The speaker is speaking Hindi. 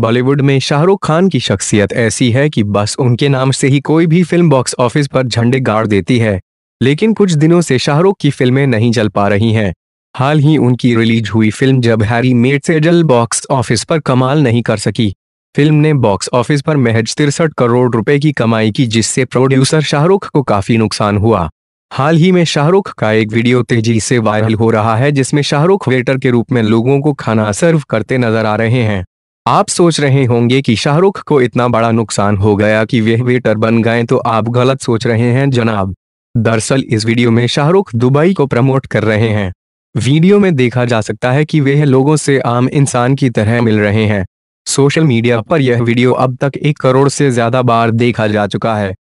बॉलीवुड में शाहरुख खान की शख्सियत ऐसी है कि बस उनके नाम से ही कोई भी फिल्म बॉक्स ऑफिस पर झंडे गाड़ देती है लेकिन कुछ दिनों से शाहरुख की फिल्में नहीं चल पा रही हैं हाल ही उनकी रिलीज हुई फिल्म जब हैरी मेड से जल बॉक्स ऑफिस पर कमाल नहीं कर सकी फिल्म ने बॉक्स ऑफिस पर महज तिरसठ करोड़ रुपए की कमाई की जिससे प्रोड्यूसर शाहरुख को काफी नुकसान हुआ हाल ही में शाहरुख का एक वीडियो तेजी से वायरल हो रहा है जिसमें शाहरुख वेटर के रूप में लोगों को खाना सर्व करते नजर आ रहे हैं आप सोच रहे होंगे कि शाहरुख को इतना बड़ा नुकसान हो गया कि वे वेटर बन गए तो आप गलत सोच रहे हैं जनाब दरअसल इस वीडियो में शाहरुख दुबई को प्रमोट कर रहे हैं वीडियो में देखा जा सकता है कि वे लोगों से आम इंसान की तरह मिल रहे हैं सोशल मीडिया पर यह वीडियो अब तक एक करोड़ से ज्यादा बार देखा जा चुका है